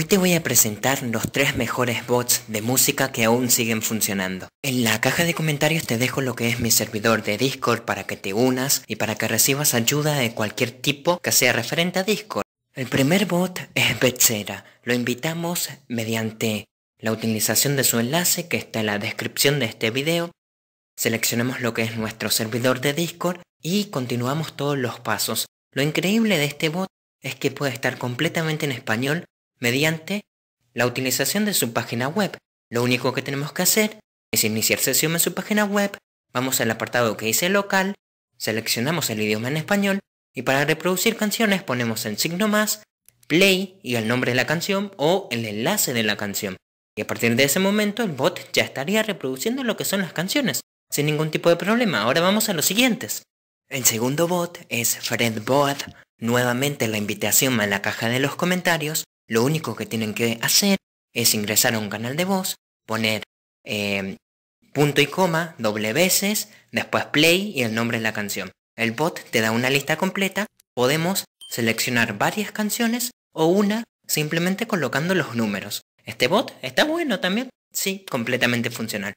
Hoy te voy a presentar los tres mejores bots de música que aún siguen funcionando. En la caja de comentarios te dejo lo que es mi servidor de Discord para que te unas y para que recibas ayuda de cualquier tipo que sea referente a Discord. El primer bot es Betsera. Lo invitamos mediante la utilización de su enlace que está en la descripción de este video. Seleccionamos lo que es nuestro servidor de Discord y continuamos todos los pasos. Lo increíble de este bot es que puede estar completamente en español mediante la utilización de su página web. Lo único que tenemos que hacer es iniciar sesión en su página web, vamos al apartado que dice local, seleccionamos el idioma en español y para reproducir canciones ponemos el signo más, play y el nombre de la canción o el enlace de la canción. Y a partir de ese momento el bot ya estaría reproduciendo lo que son las canciones, sin ningún tipo de problema. Ahora vamos a los siguientes. El segundo bot es Fredbot. Nuevamente la invitación a la caja de los comentarios lo único que tienen que hacer es ingresar a un canal de voz, poner em, punto y coma, doble veces, después play y el nombre de la canción. El bot te da una lista completa, podemos seleccionar varias canciones o una simplemente colocando los números. Este bot está bueno también, sí, completamente funcional.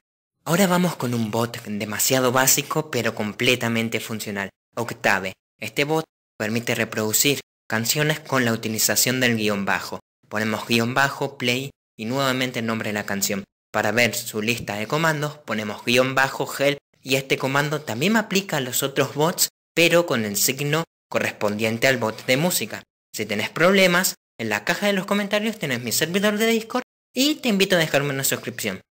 Ahora vamos con un bot demasiado básico pero completamente funcional, Octave. Este bot permite reproducir canciones con la utilización del guión bajo ponemos guión bajo, play y nuevamente el nombre de la canción. Para ver su lista de comandos ponemos guión bajo, help y este comando también aplica a los otros bots pero con el signo correspondiente al bot de música. Si tenés problemas, en la caja de los comentarios tenés mi servidor de Discord y te invito a dejarme una suscripción.